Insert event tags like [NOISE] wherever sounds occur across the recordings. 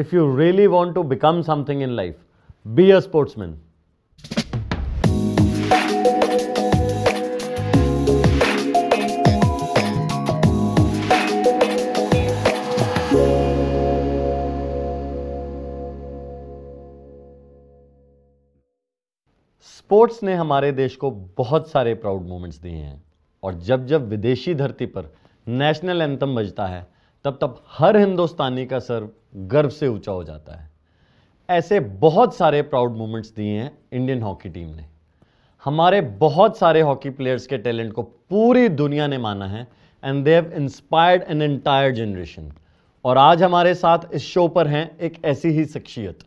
If you really want to become something in life be a sportsman sports ने हमारे देश को बहुत सारे प्राउड मोमेंट्स दिए हैं और जब जब विदेशी धरती पर नेशनल एंथम बजता है तब तब हर हिंदुस्तानी का सर गर्व से ऊंचा हो जाता है ऐसे बहुत सारे प्राउड मोमेंट्स दिए हैं इंडियन हॉकी टीम ने हमारे बहुत सारे हॉकी प्लेयर्स के टैलेंट को पूरी दुनिया ने माना है and they have inspired an entire generation और आज हमारे साथ इस शो पर हैं एक ऐसी ही शख्सियत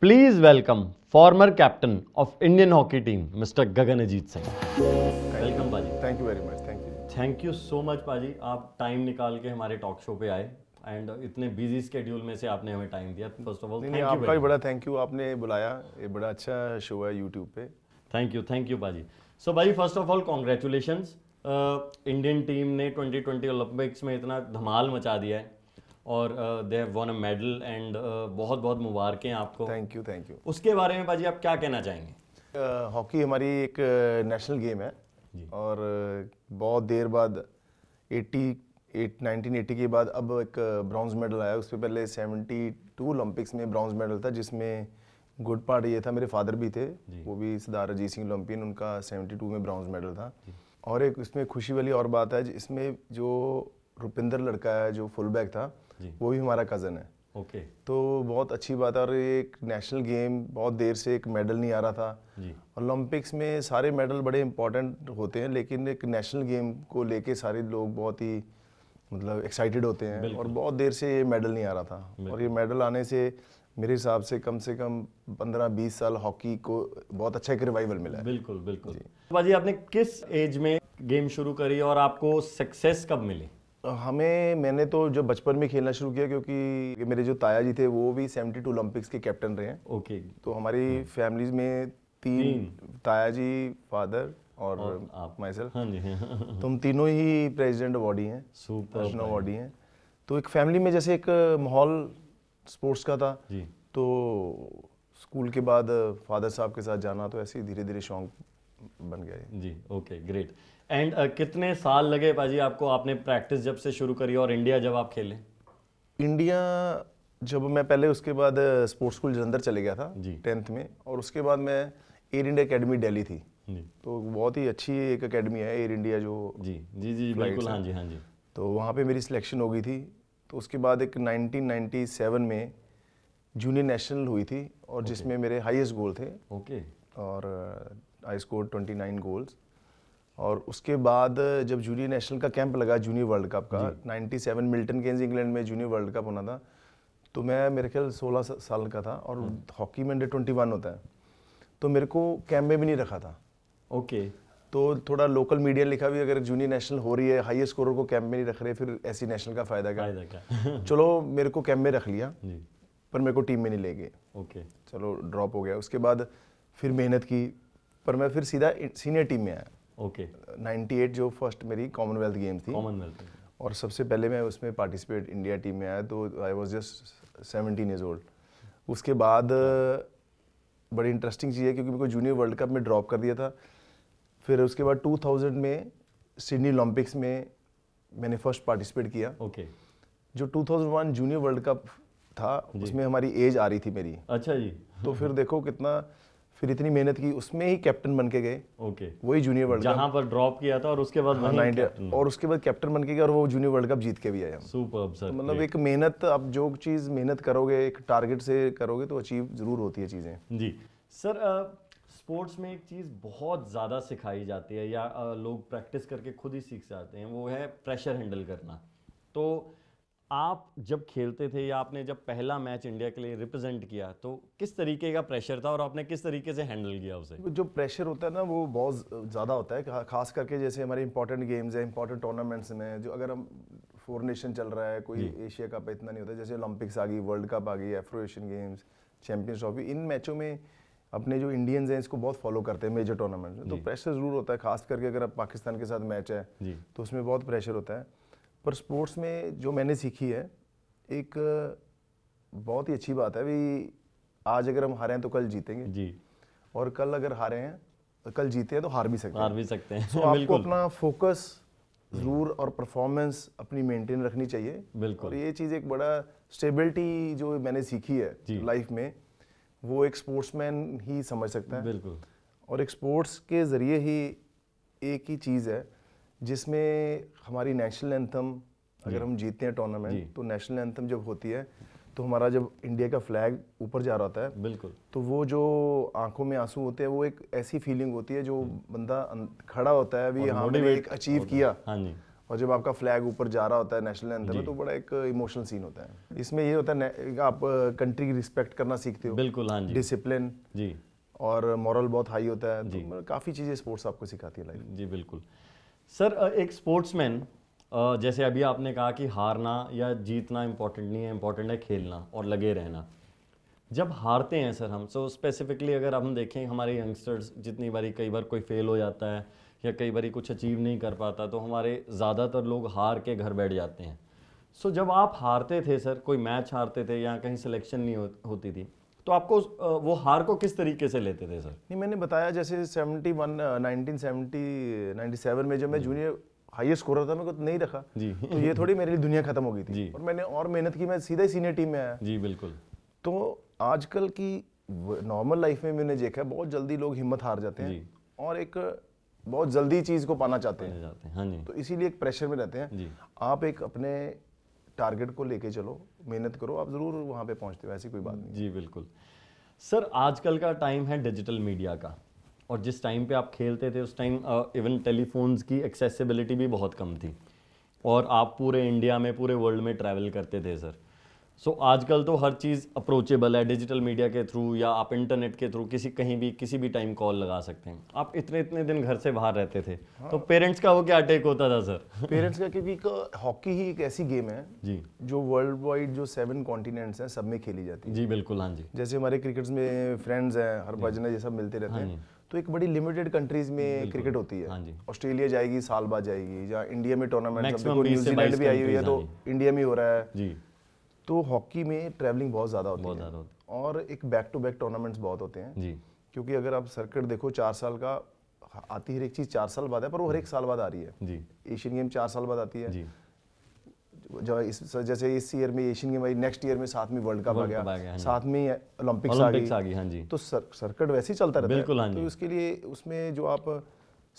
please welcome former captain of Indian hockey team mister Gagan Ajit Singh welcome भाजी thank you very much thank you so much पाजी आप टाइम निकाल के हमारे टॉक शो पे आए एंड इतने बिजी स्केड्यूल में से आपने हमें टाइम दिया फर्स्ट ऑफ ऑल नहीं आपका भी बड़ा थैंक यू आपने बुलाया ये बड़ा अच्छा शो है यूट्यूब पे थैंक यू थैंक यू पाजी सो भाई first of all congratulation Indian team ने 2020 ओलंपिक्स में इतना धमाल मचा दिया है और they have won a medal and बहुत बहुत मुबारकें आपको थैंक यू थैंक यू उसके बारे में पाजी आप क्या कहना चाहेंगे हॉकी uh, हमारी एक नेशनल uh, गेम है और बहुत देर बाद एटी एट नाइनटीन एट्टी के बाद अब एक ब्रॉन्ज मेडल आया उससे पहले सेवेंटी टू ओलंपिक्स में ब्रॉन्ज मेडल था जिसमें गुड पार्ट ये था मेरे फादर भी थे वो भी सरदार अजीत सिंह ओलंपियन उनका सेवेंटी टू में ब्रॉन्ज मेडल था और एक इसमें खुशी वाली और बात है इसमें जो रुपिंदर लड़का है जो फुल बैक था वो भी हमारा कज़न है ओके तो बहुत अच्छी बात है और एक नेशनल गेम बहुत देर से एक मेडल नहीं आ रहा था ओलंपिक्स में सारे मेडल बड़े इंपॉर्टेंट होते हैं लेकिन एक नेशनल गेम को लेके सारे लोग बहुत ही मतलब एक्साइटेड होते हैं और बहुत देर से ये मेडल नहीं आ रहा था और ये मेडल आने से मेरे हिसाब से कम से कम 15-20 साल हॉकी को बहुत अच्छा एक रिवाइवल मिला है बिल्कुल बिल्कुल बाजी आपने किस एज में गेम शुरू करी और आपको सक्सेस कब मिली हमें मैंने तो जब बचपन में खेलना शुरू किया क्योंकि मेरे जो ताया जी थे वो भी सेवेंटी टू ओलंपिक्स के कैप्टन रहे हैं ओके तो हमारी फैमिलीज हम्म। में तीन ताया जी फादर और, और आप हाँ जी तो हम तीनों ही प्रेसिडेंट अवार्डी हैं सुपर अवॉर्डी हैं तो एक फैमिली में जैसे एक माहौल स्पोर्ट्स का था जी तो स्कूल के बाद फादर साहब के साथ जाना तो ऐसे ही धीरे धीरे शौक बन गया जी ओके ग्रेट एंड uh, कितने साल लगे पाजी आपको आपने प्रैक्टिस जब से शुरू करी और इंडिया जब आप खेले इंडिया जब मैं पहले उसके बाद स्पोर्ट्स uh, स्कूल जलंधर चले गया था जी टेंथ में और उसके बाद मैं एयर इंडिया अकेडमी दिल्ली थी जी तो बहुत ही अच्छी एक अकेडमी है एयर इंडिया जो जी जी जी बिल्कुल हाँ जी हाँ जी तो वहाँ पे मेरी सिलेक्शन हो गई थी तो उसके बाद एक 1997 में जूनियर नेशनल हुई थी और okay. जिसमें मेरे हाईएस्ट गोल थे ओके okay. और आई स्कोर 29 गोल्स और उसके बाद जब जूनियर नेशनल का कैंप लगा जूनियर वर्ल्ड कप का 97 मिल्टन केन्स इंग्लैंड में जूनियर वर्ल्ड कप होना था तो मैं मेरे ख्याल सोलह साल का था और हाँ। हॉकी में अंडर ट्वेंटी वन होता है तो मेरे को कैम्प में भी नहीं रखा था ओके तो थोड़ा लोकल मीडिया लिखा भी अगर जूनियर नेशनल हो रही है हाई स्कोर को कैंप में नहीं रख रहे फिर ऐसी नेशनल का फ़ायदा क्या [LAUGHS] चलो मेरे को कैंप में रख लिया पर मेरे को टीम में नहीं ले गए ओके चलो ड्रॉप हो गया उसके बाद फिर मेहनत की पर मैं फिर सीधा सीनियर टीम में आया ओके नाइन्टी एट जो फर्स्ट मेरी कॉमनवेल्थ गेम थी कॉमनवेल्थ और सबसे पहले मैं उसमें पार्टिसिपेट इंडिया टीम में आया तो I was just seventeen years old उसके बाद बड़ी इंटरेस्टिंग चीज़ है क्योंकि मेरे को जूनियर वर्ल्ड कप में ड्रॉप कर दिया था फिर उसके बाद 2000 में सिडनी ओलंपिक्स में मैंने फर्स्ट पार्टिसिपेट किया ओके okay. जो 2001 जूनियर वर्ल्ड कप था उसमें हमारी एज आ रही थी मेरी अच्छा जी तो फिर देखो कितना फिर इतनी मेहनत की उसमें ही कैप्टन बन के गए ओके okay. वही जूनियर वर्ल्ड जहां पर ड्रॉप किया था और उसके बाद हाँ, वही और उसके बाद कैप्टन बन के गए और वो जूनियर वर्ल्ड कप जीत के भी आया हम सुपर सर तो मतलब एक मेहनत आप जो चीज़ मेहनत करोगे एक टारगेट से करोगे तो अचीव ज़रूर होती है चीज़ें जी सर स्पोर्ट्स में एक चीज़ बहुत ज़्यादा सिखाई जाती है या लोग प्रैक्टिस करके खुद ही सीख जाते हैं वो है प्रेशर हैंडल करना तो आप जब खेलते थे या आपने जब पहला मैच इंडिया के लिए रिप्रेजेंट किया तो किस तरीके का प्रेशर था और आपने किस तरीके से हैंडल किया उसे जो प्रेशर होता है ना वो बहुत ज़्यादा होता है खास करके जैसे हमारे इंपॉर्टेंट गेम्स हैं इंपॉर्टेंट टूर्नामेंट्स में जो अगर हम फोर नेशन चल रहा है कोई एशिया कप इतना नहीं होता जैसे ओलंपिक्स आ गई वर्ल्ड कप आ गई Afro Asian games champions trophy इन मैचों में अपने जो इंडियंस हैं इसको बहुत फॉलो करते हैं मेजर टूर्नामेंट में तो प्रेशर ज़रूर होता है खास करके अगर आप पाकिस्तान के साथ मैच है तो उसमें बहुत प्रेशर होता है पर स्पोर्ट्स में जो मैंने सीखी है एक बहुत ही अच्छी बात है भी आज अगर हम हारे हैं तो कल जीतेंगे जी और कल अगर हारे हैं तो कल जीते हैं तो हार भी सकते हैं हार भी सकते हैं so [LAUGHS] आपको अपना फोकस जरूर और परफॉर्मेंस अपनी मेंटेन रखनी चाहिए बिल्कुल और ये चीज़ एक बड़ा स्टेबिलिटी जो मैंने सीखी है लाइफ में वो एक स्पोर्ट्समैन ही समझ सकता है बिल्कुल और एक स्पोर्ट्स के ज़रिए ही एक ही चीज़ है जिसमें हमारी नेशनल एंथम अगर हम जीतते हैं टूर्नामेंट तो नेशनल एंथम जब होती है तो हमारा जब इंडिया का फ्लैग ऊपर जा रहा होता है बिल्कुल तो वो जो आंखों में आंसू होते हैं वो एक ऐसी फीलिंग होती है जो हम्म। बंदा अं-, खड़ा होता है अभी हमने एक अचीव किया हाँ जी और जब आपका फ्लैग ऊपर जा रहा होता है नेशनल एंथम में तो बड़ा एक इमोशनल सीन होता है इसमें ये होता है आप कंट्री की रिस्पेक्ट करना सीखते हो बिल्कुल हाँ जी डिसिप्लिन जी और मॉरल बहुत हाई होता है काफ़ी चीज़ें स्पोर्ट्स आपको सिखाती है लाइफ जी बिल्कुल सर एक स्पोर्ट्समैन जैसे अभी आपने कहा कि हारना या जीतना इम्पॉर्टेंट नहीं है इम्पॉर्टेंट है खेलना और लगे रहना जब हारते हैं सर हम सो so स्पेसिफिकली अगर हम देखें हमारे यंगस्टर्स जितनी बारी कई बार कोई फेल हो जाता है या कई बारी कुछ अचीव नहीं कर पाता तो हमारे ज़्यादातर लोग हार के घर बैठ जाते हैं सो so, जब आप हारते थे सर कोई मैच हारते थे या कहीं सिलेक्शन नहीं हो, होती थी तो आपको वो हार को किस तरीके से लेते थे सर नहीं मैंने बताया जैसे seventy one nineteen seventy ninety seven में जब मैं जूनियर हाईएस्ट स्कोर था मैं को नहीं रखा जी तो ये थोड़ी मेरे लिए दुनिया खत्म हो गई थी और मैंने और मेहनत की मैं सीधा ही सीनियर टीम में आया जी बिल्कुल तो आजकल की नॉर्मल लाइफ में मैंने देखा है बहुत जल्दी लोग हिम्मत हार जाते हैं और एक बहुत जल्दी चीज को पाना चाहते हैं हाँ जी तो इसीलिए एक प्रेशर में रहते हैं आप एक अपने टारगेट को लेके चलो मेहनत करो आप ज़रूर वहाँ पे पहुँचते हो ऐसी कोई बात नहीं जी बिल्कुल सर आजकल का टाइम है डिजिटल मीडिया का और जिस टाइम पे आप खेलते थे उस टाइम इवन टेलीफोन्स की एक्सेसिबिलिटी भी बहुत कम थी और आप पूरे इंडिया में पूरे वर्ल्ड में ट्रैवल करते थे सर सो so, आजकल तो हर चीज़ अप्रोचेबल है डिजिटल मीडिया के थ्रू या आप इंटरनेट के थ्रू किसी कहीं भी किसी भी टाइम कॉल लगा सकते हैं आप इतने इतने दिन घर से बाहर रहते थे हाँ। तो पेरेंट्स का वो क्या टेक होता था सर पेरेंट्स का क्योंकि हॉकी ही एक ऐसी गेम है जी जो वर्ल्ड वाइड जो सेवन कॉन्टिनेंट्स हैं सब में खेली जाती है जी बिल्कुल हाँ जी जैसे हमारे क्रिकेट में फ्रेंड्स हैं हरभजन है ये सब मिलते रहते हाँ हैं तो एक बड़ी लिमिटेड कंट्रीज में क्रिकेट होती है ऑस्ट्रेलिया हाँ जाएगी साल बाद जाएगी या इंडिया में टूर्नामेंट न्यूजीलैंड भी आई हुई है तो इंडिया हाँ में हो रहा है तो हॉकी में ट्रैवलिंग बहुत ज़्यादा होती बहुत है होती। और एक बैक टू बैक टूर्नामेंट्स बहुत होते हैं जी क्योंकि अगर आप सर्किट देखो चार साल का आती हर एक चीज़ चार साल बाद है पर वो हर एक साल बाद आ रही है जी एशियन गेम चार साल बाद आती है जी जो इस जैसे इस ईयर में एशियन गेम आई नेक्स्ट ईयर में साथ में वर्ल्ड कप आ गया, हाँ साथ में ओलंपिक्स आ गई, हाँ जी तो सर, सर्कट वैसे ही चलता रहता बिल्कुल है हाँ तो उसके लिए उसमें जो आप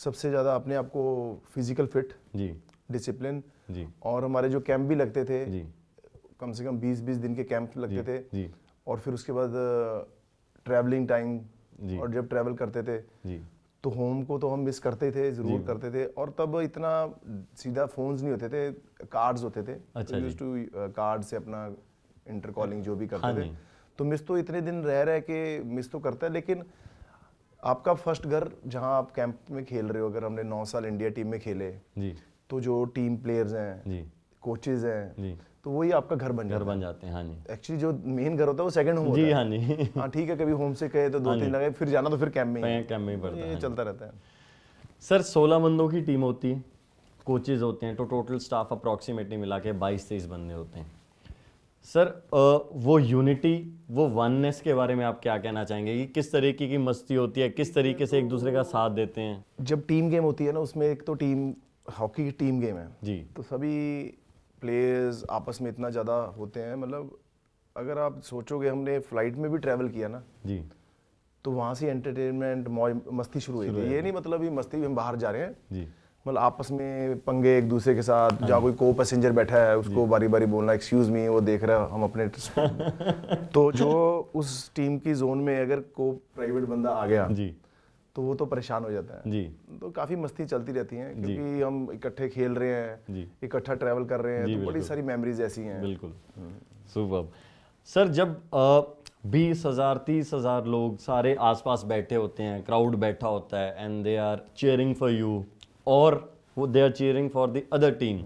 सबसे ज़्यादा अपने आप को फिजिकल फिट जी डिसिप्लिन जी और हमारे जो कैंप भी लगते थे जी कम से कम 20-20 दिन के कैंप लगते थे जी. और फिर उसके बाद ट्रैवलिंग टाइम और जब ट्रैवल करते थे जी. तो होम को तो हम मिस करते थे ज़रूर करते थे और तब इतना सीधा फोन्स नहीं होते थे कार्ड्स होते थे अच्छा यूज टू कार्ड से अपना इंटर कॉलिंग जो भी करते हाँ थे तो मिस तो इतने दिन रह रहे के मिस तो करता है लेकिन आपका फर्स्ट घर जहाँ आप कैंप में खेल रहे हो अगर हमने नौ साल इंडिया टीम में खेले जी तो जो टीम प्लेयर्स हैं कोचेज हैं तो वही आपका घर बन घर बन जाते हैं हाँ जी एक्चुअली जो मेन घर होता है वो सेकंड होम जी हाँ जी हाँ ठीक है कभी होम से कहे तो दो हाँ तीन लगे फिर जाना तो फिर कैंप में कैंप में ही पड़ता है हाँ चलता रहता है सर सोलह बंदों की टीम होती है कोचेज होते हैं तो टोटल स्टाफ अप्रॉक्सीमेटली मिला के बाईस तेईस बंदे होते हैं सर वो यूनिटी वो वननेस के बारे में आप क्या कहना चाहेंगे कि किस तरीके की मस्ती होती है किस तरीके से एक दूसरे का साथ देते हैं जब टीम गेम होती है ना उसमें एक तो टीम हॉकी की टीम गेम है जी तो सभी प्लेस आपस में इतना ज़्यादा होते हैं मतलब अगर आप सोचोगे हमने फ़्लाइट में भी ट्रैवल किया ना जी तो वहाँ से एंटरटेनमेंट मौज मस्ती शुरू हुई ये नहीं मतलब ये मस्ती हम बाहर जा रहे हैं जी मतलब आपस में पंगे एक दूसरे के साथ हाँ जहाँ कोई को पैसेंजर बैठा है उसको बारी बारी बोलना एक्सक्यूज मी वो देख रहा है हम अपने [LAUGHS] तो जो उस टीम की जोन में अगर को प्राइवेट बंदा आ गया जी तो वो तो परेशान हो जाता है जी तो काफ़ी मस्ती चलती रहती है क्योंकि हम इकट्ठे खेल रहे हैं इकट्ठा ट्रेवल कर रहे हैं तो बड़ी सारी मेमोरीज ऐसी हैं बिल्कुल सुपर हम्म। सर जब बीस हज़ार तीस हज़ार लोग सारे आसपास बैठे होते हैं क्राउड बैठा होता है and they are cheering for you और वो they are cheering for the other team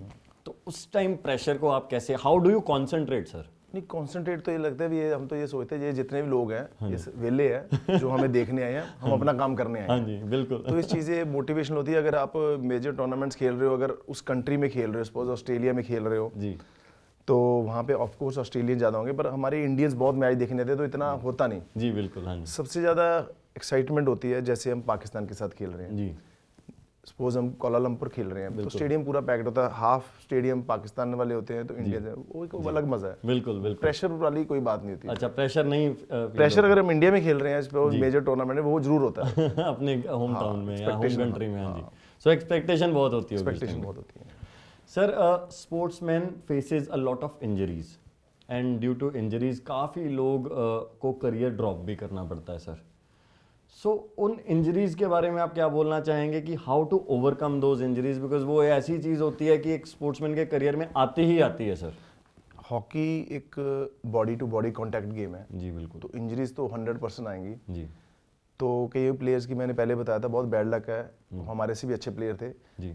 तो उस टाइम प्रेशर को आप कैसे how do you concentrate sir नहीं कॉन्सेंट्रेट तो ये लगता है ये हम तो ये सोचते हैं ये जितने भी लोग हैं इस हाँ वेले हैं जो हमें देखने आए हैं हम हाँ अपना काम करने आए हैं हाँ जी बिल्कुल तो इस चीज़ें मोटिवेशन होती है अगर आप मेजर टूर्नामेंट्स खेल रहे हो अगर उस कंट्री में खेल रहे हो सपोज ऑस्ट्रेलिया में खेल रहे हो जी तो वहाँ पे ऑफकोर्स ऑस्ट्रेलियन ज़्यादा होंगे पर हमारे इंडियंस बहुत मैच देखने थे तो इतना होता नहीं जी बिल्कुल सबसे ज़्यादा एक्साइटमेंट होती है जैसे हम पाकिस्तान के साथ खेल रहे हैं जी सपोज हम कोलालमपुर खेल रहे हैं तो स्टेडियम पूरा पैक्ड होता है हाफ स्टेडियम पाकिस्तान वाले होते हैं तो इंडिया इंडियन वो एक अलग मजा है बिल्कुल बिल्कुल प्रेशर वाली कोई बात नहीं होती अच्छा प्रेशर नहीं प्रेशर अगर हम इंडिया में खेल रहे हैं सपोज मेजर टूर्नामेंट है वो जरूर होता है [LAUGHS] अपने होम हाँ, टाउन में या होम कंट्री में हां जी सो हाँ। एक्सपेक्टेशन बहुत होती है एक्सपेक्टेशन बहुत होती है sir sportsman faces a lot of injuries and due to injuries काफ़ी लोग को करियर ड्रॉप भी करना पड़ता है सर सो so, उन इंजरीज़ के बारे में आप क्या बोलना चाहेंगे कि how to overcome those injuries because वो ऐसी चीज़ होती है कि एक स्पोर्ट्समैन के करियर में आती ही आती है सर हॉकी एक body to body contact game है जी बिल्कुल तो इंजरीज तो हंड्रेड परसेंट आएंगी जी तो कई प्लेयर्स की मैंने पहले बताया था बहुत बैड लक है हम्म। हमारे से भी अच्छे प्लेयर थे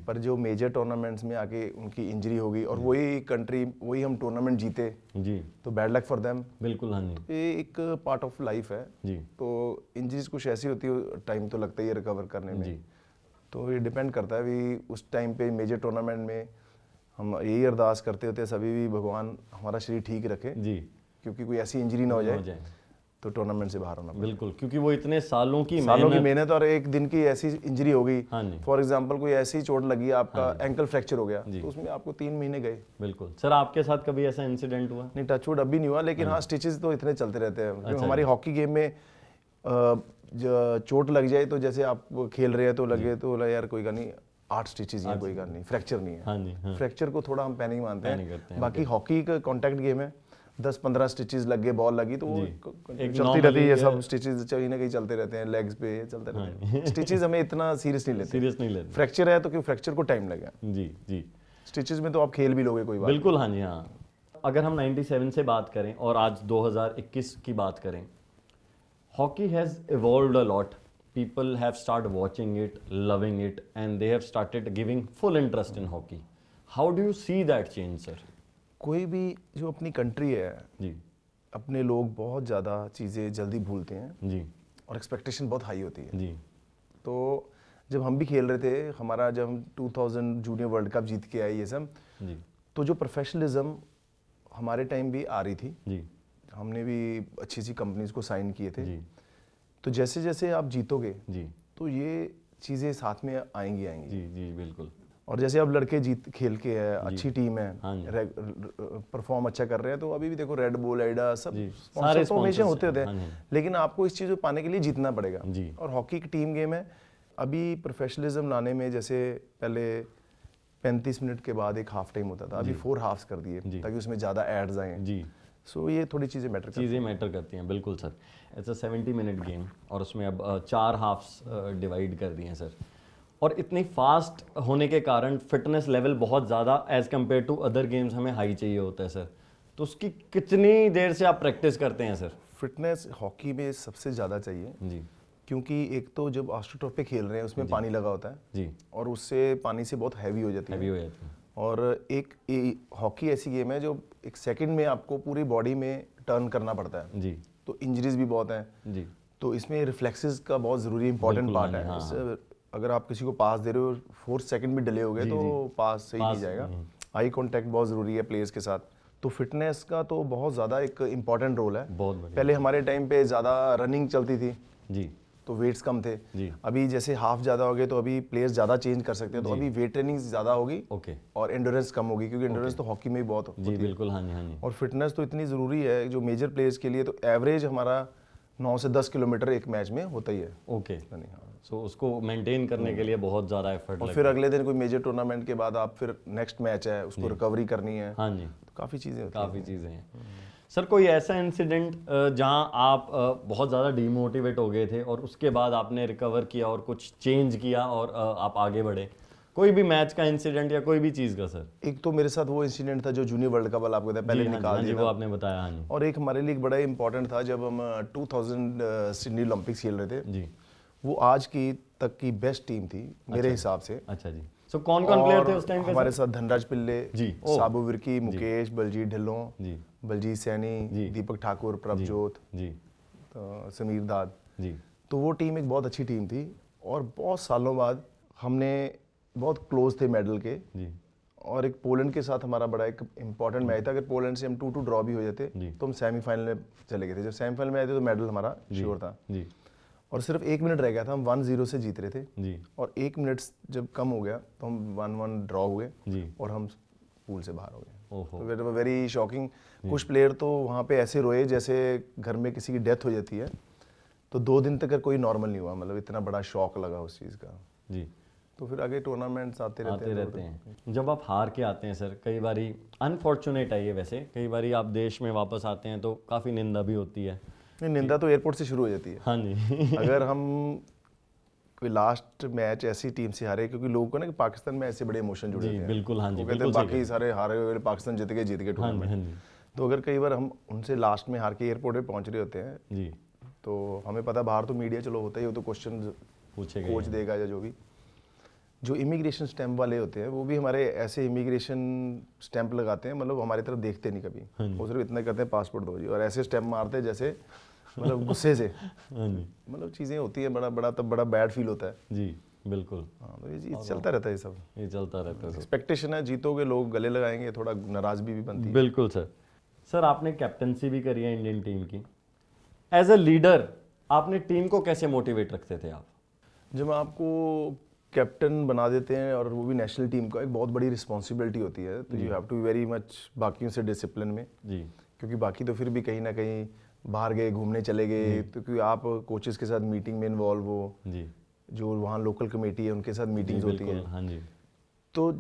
पर जो मेजर टूर्नामेंट्स में आके उनकी इंजरी हो गई और वही कंट्री वही हम टूर्नामेंट जीते जी तो बैड लक फॉर देम बिल्कुल हाँ जी ये एक पार्ट ऑफ लाइफ है जी तो इंजरीज कुछ ऐसी होती है टाइम तो लगता ही है रिकवर करने में जी तो ये डिपेंड करता है भी उस टाइम पे मेजर टूर्नामेंट में हम यही अरदास करते होते हैं सभी भी भगवान हमारा शरीर ठीक रखे जी क्योंकि कोई ऐसी इंजरी ना हो जाए तो टूर्नामेंट से बाहर होना बिल्कुल क्योंकि वो इतने सालों की सालों की मेहनत और एक दिन की ऐसी इंजरी हो गई फॉर हाँ एग्जाम्पल कोई ऐसी चोट लगी आपका एंकल हाँ फ्रैक्चर हो गया तो उसमें आपको तीन महीने गए बिल्कुल सर आपके साथ कभी ऐसा इंसिडेंट हुआ नहीं टचवुड अभी नहीं हुआ लेकिन हाँ स्टिचेस हाँ, तो इतने चलते रहते हैं अच्छा हमारी हॉकी गेम में चोट लग जाए तो जैसे आप खेल रहे हैं तो लगे तो यार कोई का नहीं आठ स्टिचेज कोई का नहीं फ्रैक्चर नहीं है फ्रैक्चर को थोड़ा हम पैनिक मानते हैं बाकी हॉकी का कॉन्टैक्ट गेम है दस पंद्रह स्टिचेज लग गए बॉल लगी तो वो चलती रहती है ये सब स्टिचेज कहीं ना कहीं चलते रहते हैं लेग्स पे चलते रहते हैं स्टिचेज हाँ। हमें इतना सीरियस नहीं लेते सीरियस नहीं लेते फ्रैक्चर है तो क्यों फ्रैक्चर को टाइम लगे जी जी स्टिचेज में तो आप खेल भी लोगे कोई बात बिल्कुल हाँ जी हाँ अगर हम 97 से बात करें और आज 2021 की बात करें hockey has evolve a lot people have start watching it loving it and they have started giving full interest in hockey how do you see that change sir कोई भी जो अपनी कंट्री है जी अपने लोग बहुत ज़्यादा चीज़ें जल्दी भूलते हैं जी और एक्सपेक्टेशन बहुत हाई होती है जी तो जब हम भी खेल रहे थे हमारा जब हम टू जूनियर वर्ल्ड कप जीत के आए ये सब जी तो जो प्रोफेशनलिज्म हमारे टाइम भी आ रही थी जी हमने भी अच्छी अच्छी कंपनीज को साइन किए थे जी तो जैसे जैसे आप जीतोगे जी तो ये चीज़ें साथ में आएंगी आएंगी जी जी बिल्कुल और जैसे अब लड़के जीत खेल के है अच्छी टीम है परफॉर्म हाँ अच्छा कर रहे हैं तो अभी भी देखो रेड बोल एडा सब सारे तो हमेशा होते थे हाँ लेकिन आपको इस चीज़ को पाने के लिए जीतना पड़ेगा और हॉकी की टीम गेम है अभी प्रोफेशनलिज्म लाने में जैसे पहले 35 मिनट के बाद एक हाफ टाइम होता था अभी फोर हाफ्स कर दिए ताकि उसमें ज़्यादा एड्स आए जी सो ये थोड़ी चीज़ें मैटर चीज़ें मैटर करती हैं बिल्कुल sir it's a seventy minute game और उसमें अब चार हाफ्स डिवाइड कर दिए हैं सर और इतनी फास्ट होने के कारण फिटनेस लेवल बहुत ज़्यादा as compare to other games हमें हाई चाहिए होता है सर तो उसकी कितनी देर से आप प्रैक्टिस करते हैं सर फिटनेस हॉकी में सबसे ज़्यादा चाहिए जी क्योंकि एक तो जब ऑस्ट्रोटॉप पे खेल रहे हैं उसमें पानी लगा होता है जी और उससे पानी से बहुत हैवी हो जाती है हैवी हो जाती है और एक हॉकी ऐसी गेम है जो एक सेकंड में आपको पूरी बॉडी में टर्न करना पड़ता है जी तो इंजरीज भी बहुत हैं जी तो इसमें रिफ्लेक्सेस का बहुत ज़रूरी इंपॉर्टेंट पार्ट है हाँ। अगर आप किसी को पास दे रहे हो फोर सेकंड भी डिले हो गए तो पास सही नहीं जाएगा हम्म। आई कांटेक्ट बहुत ज़रूरी है प्लेयर्स के साथ तो फिटनेस का तो बहुत ज़्यादा एक इम्पॉर्टेंट रोल है बहुत पहले हमारे टाइम पे ज़्यादा रनिंग चलती थी जी तो वेट्स कम थे जी अभी जैसे हाफ ज़्यादा हो गए तो अभी प्लेयर्स ज़्यादा चेंज कर सकते हैं तो अभी वेट ट्रेनिंग ज़्यादा होगी ओके और एंडोरेंस कम होगी क्योंकि एंडोरेंस तो हॉकी में बहुत जी बिल्कुल हाँ जी हाँ जी और फिटनेस तो इतनी ज़रूरी है जो मेजर प्लेयर्स के लिए तो एवरेज हमारा नौ से दस किलोमीटर एक मैच में होता ही है ओके हाँ सो so, उसको मेंटेन करने के लिए hmm. बहुत ज़्यादा एफर्ट और फिर अगले दिन कोई मेजर टूर्नामेंट के बाद आप फिर नेक्स्ट मैच है उसको रिकवरी करनी है हाँ जी तो काफ़ी चीज़ें काफ़ी चीज़ें हैं hmm. सर कोई ऐसा इंसिडेंट जहां आप बहुत ज़्यादा डीमोटिवेट हो गए थे और उसके बाद आपने रिकवर किया और कुछ चेंज किया और आप आगे बढ़े कोई भी मैच का इंसिडेंट या कोई भी चीज़ का सर एक तो मेरे साथ वो इंसिडेंट था जो जूनियर वर्ल्ड कप आपको था पहले हाँ निकाल हाँ, दिया वो आपने बताया हाँ और एक हमारे लिए बड़ा इंपॉर्टेंट था जब हम 2000 थाउजेंड सिडनी ओलंपिक्स खेल रहे थे जी वो आज की तक की बेस्ट टीम थी अच्छा मेरे अच्छा, हिसाब से अच्छा जी सो so, कौन कौन प्लेयर थे उस टाइम पे हमारे साथ धनराज पिल्ले जी साबू विरकी मुकेश बलजीत ढिल्लो जी बलजीत सैनी दीपक ठाकुर प्रभजोत जी तो, समीर दाद जी तो वो टीम एक बहुत अच्छी टीम थी और बहुत सालों बाद हमने बहुत क्लोज थे मेडल के जी और एक पोलैंड के साथ हमारा बड़ा एक इम्पोर्टेंट मैच था अगर पोलैंड से हम टू टू ड्रॉ भी हो जाते तो हम सेमीफाइनल में चले गए थे जब सेमीफाइनल में आए थे तो मेडल हमारा श्योर था जी और सिर्फ एक मिनट रह गया था हम वन जीरो से जीत रहे थे जी और एक मिनट जब कम हो गया तो हम वन वन ड्रॉ हुए जी और हम पूल से बाहर हो गए तो वेरी शॉकिंग कुछ प्लेयर तो वहाँ पे ऐसे रोए जैसे घर में किसी की डेथ हो जाती है तो दो दिन तक कोई नॉर्मल नहीं हुआ मतलब इतना बड़ा शौक लगा उस चीज़ का जी तो फिर आगे टूर्नामेंट्स आते रहते आते हैं रहते हैं जब आप हार के आते हैं सर कई बार अनफॉर्चुनेट है ये वैसे कई बार आप देश में वापस आते हैं तो काफ़ी निंदा भी होती है नहीं निंदा तो एयरपोर्ट से शुरू हो जाती है हाँ जी [LAUGHS] अगर हम कोई लास्ट मैच ऐसी टीम से हारे क्योंकि लोगों को ना कि पाकिस्तान में ऐसे बड़े इमोशन जुड़े हैं बिल्कुल हाँ जी कहते हैं बाकी सारे हारे हुए पाकिस्तान जीत के जीत के टूर्नामेंट हाँ हाँ तो अगर कई बार हम उनसे लास्ट में हार के एयरपोर्ट पे पहुंच रहे होते हैं जी तो हमें पता बाहर तो मीडिया चलो होता ही वो तो क्वेश्चन पूछेगा कोच देगा या जो भी जो इमिग्रेशन स्टैंप वाले होते हैं वो भी हमारे ऐसे इमिग्रेशन स्टैंप लगाते हैं मतलब हमारी तरफ देखते नहीं कभी हाँ वो सिर्फ इतना करते हैं पासपोर्ट दो जी और ऐसे स्टैंप मारते हैं जैसे मतलब गुस्से से हाँ मतलब चीज़ें होती है बड़ा बड़ा तब बड़ा बैड फील होता है जी बिल्कुल हाँ तो ये चीज़ चलता रहता है ये सब ये चलता रहता है एक्सपेक्टेशन है जीतोगे लोग गले लगाएंगे थोड़ा नाराज भी भी बनती है बिल्कुल सर सर आपने कैप्टनसी भी करी है इंडियन टीम की एज ए लीडर आपने टीम को कैसे मोटिवेट रखते थे आप जब आपको कैप्टन बना देते हैं और वो भी नेशनल टीम का एक बहुत बड़ी रिस्पॉन्सिबिलिटी होती है तो you have to be very much बाकियों से डिसिप्लिन में जी क्योंकि बाकी तो फिर भी कहीं ना कहीं बाहर गए घूमने चले गए तो क्योंकि आप कोचेस के साथ मीटिंग में इन्वॉल्व हो जी जो वहाँ लोकल कमेटी है उनके साथ मीटिंग्स होती हैं हाँ जी तो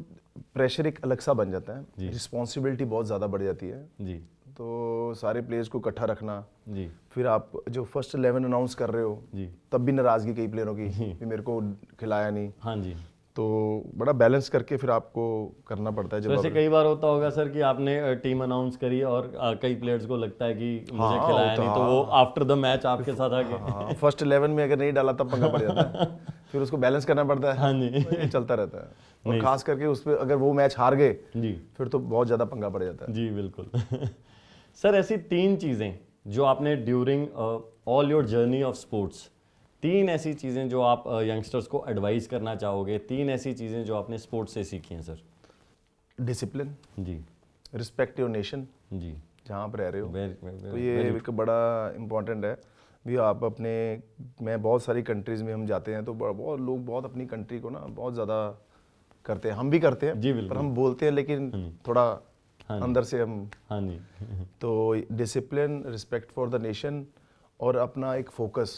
प्रेशर एक अलग सा बन जाता है रिस्पॉन्सिबिलिटी बहुत ज़्यादा बढ़ जाती है जी तो सारे प्लेयर्स को इकट्ठा रखना जी फिर आप जो फर्स्ट इलेवन अनाउंस कर रहे हो जी तब भी नाराज़गी कई प्लेयरों की मेरे को खिलाया नहीं हाँ जी तो बड़ा बैलेंस करके फिर आपको करना पड़ता है जब वैसे कई बार होता होगा सर कि आपने टीम अनाउंस करी और कई प्लेयर्स को लगता है कि मुझे हाँ, खिलाया नहीं तो वो आफ्टर द मैच आपके साथ आ गए हाँ, फर्स्ट हाँ, इलेवन हाँ। में अगर नहीं डाला तब पंगा पड़ जाता है [LAUGHS] फिर उसको बैलेंस करना पड़ता है हाँ जी तो चलता रहता है और खास करके उस पर अगर वो मैच हार गए जी फिर तो बहुत ज़्यादा पंगा पड़ जाता है जी बिल्कुल [LAUGHS] सर ऐसी तीन चीज़ें जो आपने during all your journey of sports तीन ऐसी चीज़ें जो आप यंगस्टर्स को एडवाइस करना चाहोगे तीन ऐसी चीज़ें जो आपने स्पोर्ट्स से सीखी हैं सर डिसिप्लिन जी रिस्पेक्ट योर नेशन जी जहाँ पर रह रहे हो तो ये very... एक बड़ा इम्पॉर्टेंट है भी आप अपने मैं बहुत सारी कंट्रीज़ में हम जाते हैं तो बहुत लोग बहुत अपनी कंट्री को ना बहुत ज़्यादा करते हैं हम भी करते हैं जी पर हम बोलते हैं लेकिन हाँ थोड़ा हाँ अंदर से हम हाँ जी [LAUGHS] तो discipline respect for the nation और अपना एक फोकस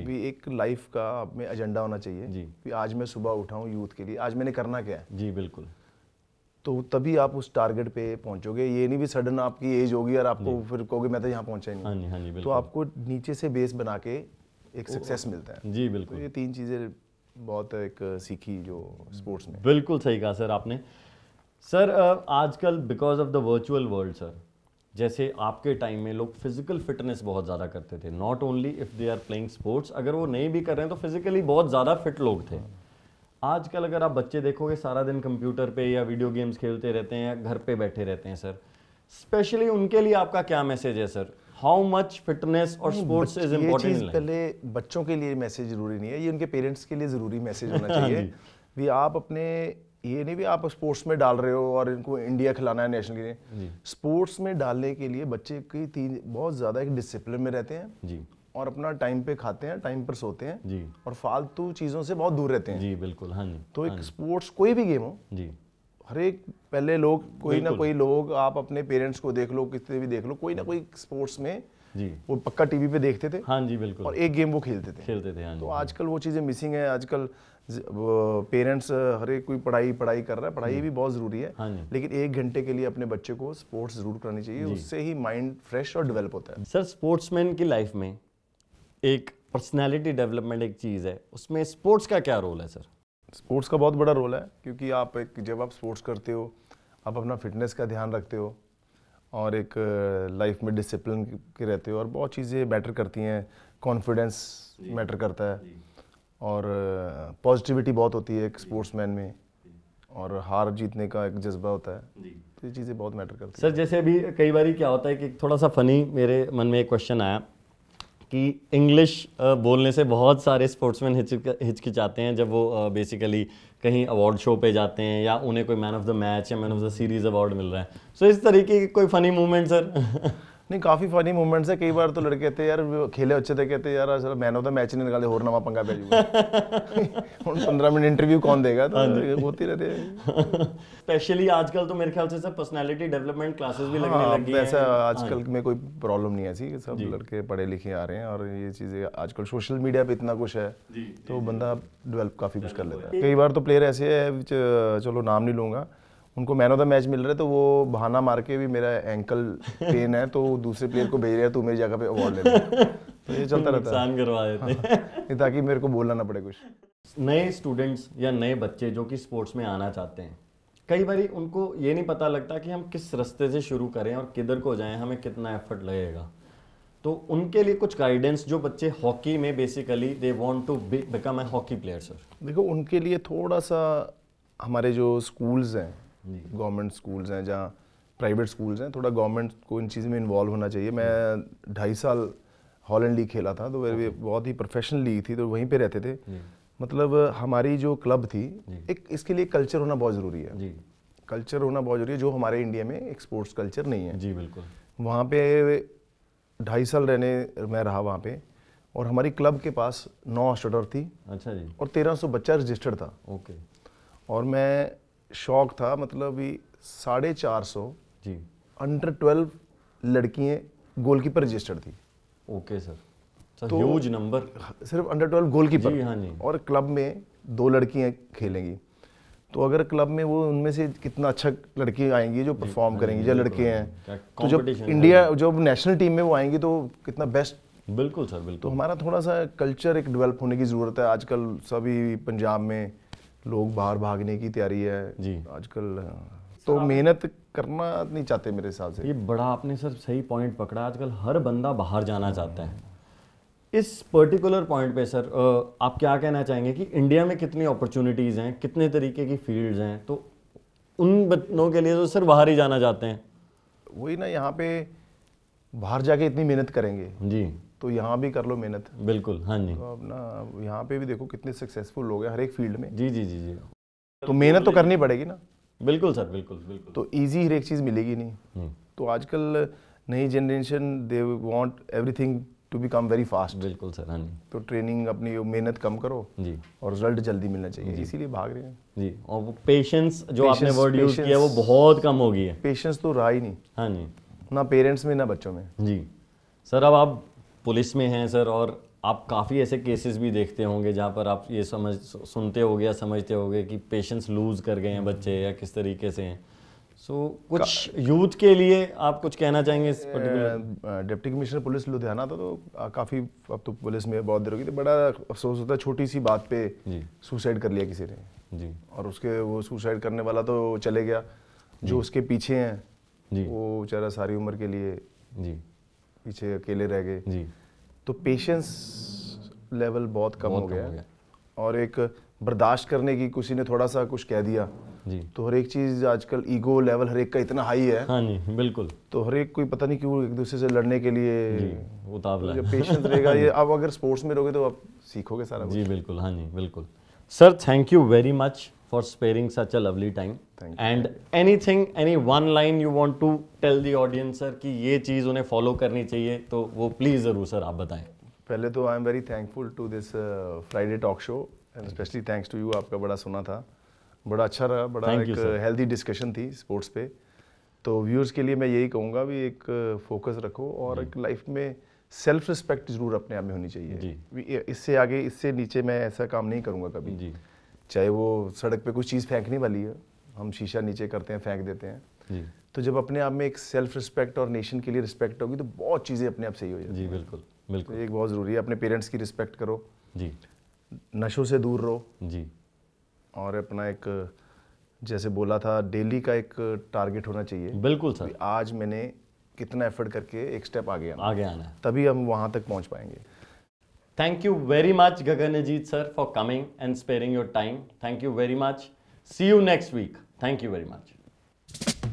भी एक लाइफ का आप में एजेंडा होना चाहिए जी कि आज मैं सुबह उठाऊँ यूथ के लिए आज मैंने करना क्या है जी बिल्कुल तो तभी आप उस टारगेट पे पहुंचोगे ये नहीं भी सडन आपकी एज होगी और आपको फिर कहोगे मैं तो यहाँ पहुंचा नहीं हाँ जी, हाँ जी, तो आपको नीचे से बेस बना के एक सक्सेस मिलता है जी बिल्कुल तो ये तीन चीज़ें बहुत एक सीखी जो स्पोर्ट्स में बिल्कुल सही कहा सर आपने सर आजकल because of the virtual world sir जैसे आपके टाइम में लोग फिजिकल फिटनेस बहुत ज़्यादा करते थे not only if they are playing sports अगर वो नहीं भी कर रहे हैं तो फिजिकली बहुत ज़्यादा फिट लोग थे आजकल अगर आप बच्चे देखोगे सारा दिन कंप्यूटर पे या वीडियो गेम्स खेलते रहते हैं या घर पे बैठे रहते हैं सर स्पेशली उनके लिए आपका क्या मैसेज है सर हाउ मच फिटनेस और स्पोर्ट्स इज इम्पोर्टेंट पहले बच्चों के लिए मैसेज जरूरी नहीं है ये उनके पेरेंट्स के लिए ज़रूरी मैसेज होना [LAUGHS] हाँ चाहिए भी आप अपने ये नहीं भी आप स्पोर्ट्स में डाल रहे हो और इनको इंडिया खिलाना है नेशनल के लिए स्पोर्ट्स में डालने के लिए बच्चे की तीन बहुत ज़्यादा एक डिसिप्लिन में रहते हैं जी और अपना टाइम पे खाते हैं टाइम पर सोते हैं जी और फालतू चीज़ों से बहुत दूर रहते हैं जी बिल्कुल हाँ जी तो हाँ एक स्पोर्ट्स कोई भी गेम हो जी हर एक पहले लोग कोई ना कोई लोग आप अपने पेरेंट्स को देख लो किसी भी देख लो कोई ना कोई स्पोर्ट्स में जी वो पक्का टीवी पे देखते थे हाँ जी बिल्कुल और एक गेम वो खेलते थे खेलते थे हाँ तो आजकल वो चीज़ें मिसिंग है आजकल पेरेंट्स हर एक कोई पढ़ाई पढ़ाई कर रहा है पढ़ाई हम्म। भी बहुत ज़रूरी है हाँ लेकिन एक घंटे के लिए अपने बच्चे को स्पोर्ट्स ज़रूर करनी चाहिए उससे ही माइंड फ्रेश और डेवलप होता है सर स्पोर्ट्समैन की लाइफ में एक पर्सनैलिटी डेवलपमेंट एक चीज़ है उसमें स्पोर्ट्स का क्या रोल है सर स्पोर्ट्स का बहुत बड़ा रोल है क्योंकि आप एक जब आप स्पोर्ट्स करते हो आप अपना फिटनेस का ध्यान रखते हो और एक लाइफ में डिसिप्लिन के रहते हो और बहुत चीज़ें मैटर करती हैं कॉन्फिडेंस मैटर करता है और पॉजिटिविटी बहुत होती है एक स्पोर्ट्समैन में और हार जीतने का एक जज्बा होता है तो ये चीज़ें बहुत मैटर करती सर जैसे अभी कई बार क्या होता है कि थोड़ा सा फ़नी मेरे मन में एक क्वेश्चन आया कि इंग्लिश बोलने से बहुत सारे स्पोर्ट्समैन हिचकिचाते हैं जब वो बेसिकली कहीं अवार्ड शो पे जाते हैं या उन्हें कोई मैन ऑफ द मैच या man of the series award मिल रहा है सो so, इस तरीके के कोई फ़नी मूवमेंट सर नहीं काफ़ी फनी मोमेंट्स है कई बार तो लड़के थे यार खेले अच्छे थे कहते यार sir man of the match नहीं निकाले और नवा पंगा पै [LAUGHS] हूँ पंद्रह मिनट इंटरव्यू कौन देगा तो हाँ होती रहती है स्पेशली [LAUGHS] आजकल तो मेरे ख्याल से सर पर्सनैलिटी डेवलपमेंट क्लासेस भी लगने हाँ, लगी ऐसा आजकल हाँ में कोई प्रॉब्लम नहीं ऐसी सब लड़के पढ़े लिखे आ रहे हैं और ये चीज़ें आजकल सोशल मीडिया पर इतना कुछ है तो बंदा डेवलप काफ़ी कुछ कर लेता है कई बार तो प्लेयर ऐसे है चलो नाम नहीं लूँगा उनको मैन ऑफ द मैच मिल रहा है तो वो बहाना मार के भी मेरा एंकल पेन है तो दूसरे प्लेयर को भेज रहे हैं तू मेरी जगह पे अवार्ड ले तो ये चलता रहता है करवा देते हैं हाँ, हाँ। ताकि मेरे को बोलना ना पड़े कुछ नए स्टूडेंट्स या नए बच्चे जो कि स्पोर्ट्स में आना चाहते हैं कई बार उनको ये नहीं पता लगता कि हम किस रास्ते से शुरू करें और किधर को जाएं हमें कितना एफर्ट लगेगा तो उनके लिए कुछ गाइडेंस जो बच्चे हॉकी में basically they want to become a hockey player sir देखो उनके लिए थोड़ा सा हमारे जो स्कूल्स हैं गवर्नमेंट स्कूल्स हैं जहाँ प्राइवेट स्कूल्स हैं थोड़ा गवर्नमेंट को इन चीज़ में इन्वॉल्व होना चाहिए मैं ढाई साल हॉलैंड लीग खेला था तो वे बहुत ही प्रोफेशनल लीग थी तो वहीं पे रहते थे मतलब हमारी जो क्लब थी एक इसके लिए कल्चर होना बहुत ज़रूरी है कल्चर होना बहुत ज़रूरी है जो हमारे इंडिया में एक स्पोर्ट्स कल्चर नहीं है जी बिल्कुल वहाँ पे ढाई साल रहने मैं रहा वहाँ पे और हमारी क्लब के पास नौ स्टडर थी अच्छा जी और तेरह सौ बच्चा रजिस्टर्ड था ओके और मैं शौक था मतलब भी साढ़े चार सौ जी अंडर ट्वेल्व लड़कियाँ गोलकीपर रजिस्टर्ड थी ओके सर तो ह्यूज नंबर सिर्फ अंडर ट्वेल्व गोलकीपर हाँ जी और क्लब में दो लड़कियाँ खेलेंगी तो अगर क्लब में वो उनमें से कितना अच्छा लड़की आएंगी जो परफॉर्म हाँ करेंगी जो लड़के हैं तो जब इंडिया जब नेशनल टीम में वो आएंगी तो कितना बेस्ट बिल्कुल सर बिल्कुल तो हमारा थोड़ा सा कल्चर एक डेवलप होने की ज़रूरत है आजकल सभी पंजाब में लोग बाहर भागने की तैयारी है जी आजकल तो मेहनत करना नहीं चाहते मेरे हिसाब से ये बड़ा आपने सर सही पॉइंट पकड़ा आजकल हर बंदा बाहर जाना चाहता है इस पर्टिकुलर पॉइंट पे सर आप क्या कहना चाहेंगे कि इंडिया में कितनी अपॉर्चुनिटीज़ हैं कितने तरीके की फील्ड्स हैं तो उन बच्चों के लिए तो सर बाहर ही जाना चाहते हैं वही ना यहाँ पे बाहर जाके इतनी मेहनत करेंगे जी तो यहाँ भी कर लो मेहनत बिल्कुल हाँ जी तो अपना यहाँ पे भी देखो कितने सक्सेसफुल लोग हैं हर एक फील्ड में जी जी जी जी तो मेहनत तो करनी पड़ेगी ना बिल्कुल सर बिल्कुल बिल्कुल तो ईजी हर एक चीज़ मिलेगी नहीं हम्म। तो आजकल नई generation they want everything to become very fast बिल्कुल सर हाँ जी तो ट्रेनिंग अपनी मेहनत कम करो जी और रिजल्ट जल्दी मिलना चाहिए इसीलिए भाग रहे हैं जी और वो पेशेंस जो patience, आपने वर्ड यूज किया वो बहुत कम हो गई है पेशेंस तो रहा ही नहीं हाँ जी ना पेरेंट्स में ना बच्चों में जी सर अब आप पुलिस में हैं सर और आप काफ़ी ऐसे केसेस भी देखते होंगे जहाँ पर आप ये समझ सुनते हो या समझते हो कि पेशेंस लूज कर गए हैं बच्चे या किस तरीके से हैं सो so, कुछ यूथ के लिए आप कुछ कहना चाहेंगे इस particular deputy commissioner police Ludhiana था तो काफ़ी अब तो पुलिस में बहुत देर हो गई थी बड़ा अफसोस होता है छोटी सी बात पे सुसाइड कर लिया किसी ने जी और उसके वो सुसाइड करने वाला तो चले गया जो उसके पीछे हैं जी वो बेचारा सारी उम्र के लिए जी पीछे अकेले रह गए जी तो पेशेंस लेवल बहुत कम बहुत हो गया, और एक बर्दाश्त करने की किसी ने थोड़ा सा कुछ कह दिया जी तो हर एक चीज़ आजकल ईगो लेवल हर एक का इतना हाई है हाँ जी बिल्कुल तो हर एक कोई पता नहीं क्यों एक दूसरे से लड़ने के लिए उतावला तो पेशेंस रहेगा [LAUGHS] ये आप अगर स्पोर्ट्स में रहोगे तो आप सीखोगे सारा जी बिल्कुल हाँ जी बिल्कुल sir thank you very much for sparing such a lovely time. Thank and you. anything, any one line you want to tell the audience sir कि ये चीज़ उन्हें follow करनी चाहिए तो वो please ज़रूर सर आप बताएं. पहले तो I am very thankful to this Friday talk show and specially thanks to you आपका बड़ा सुना था बड़ा अच्छा रहा बड़ा Thank एक healthy discussion थी sports पे तो व्यूअर्स के लिए मैं यही कहूँगा भी एक फोकस uh, रखो और एक लाइफ में सेल्फ रिस्पेक्ट जरूर अपने आप में होनी चाहिए इससे आगे इससे नीचे मैं ऐसा काम नहीं करूंगा कभी जी चाहे वो सड़क पे कुछ चीज़ फेंकने वाली है हम शीशा नीचे करते हैं फेंक देते हैं तो जब अपने आप में एक सेल्फ रिस्पेक्ट और नेशन के लिए रिस्पेक्ट होगी तो बहुत चीज़ें अपने आप सही हो जाएगी जी बिल्कुल बिल्कुल तो एक बहुत ज़रूरी है अपने पेरेंट्स की रिस्पेक्ट करो जी नशों से दूर रहो जी और अपना एक जैसे बोला था डेली का एक टारगेट होना चाहिए बिल्कुल सर आज मैंने कितना एफर्ट करके एक स्टेप आगे आना आगे आना तभी हम वहाँ तक पहुँच पाएंगे Thank you very much, Gaganajit sir, for coming and sparing your time. Thank you very much. See you next week. Thank you very much.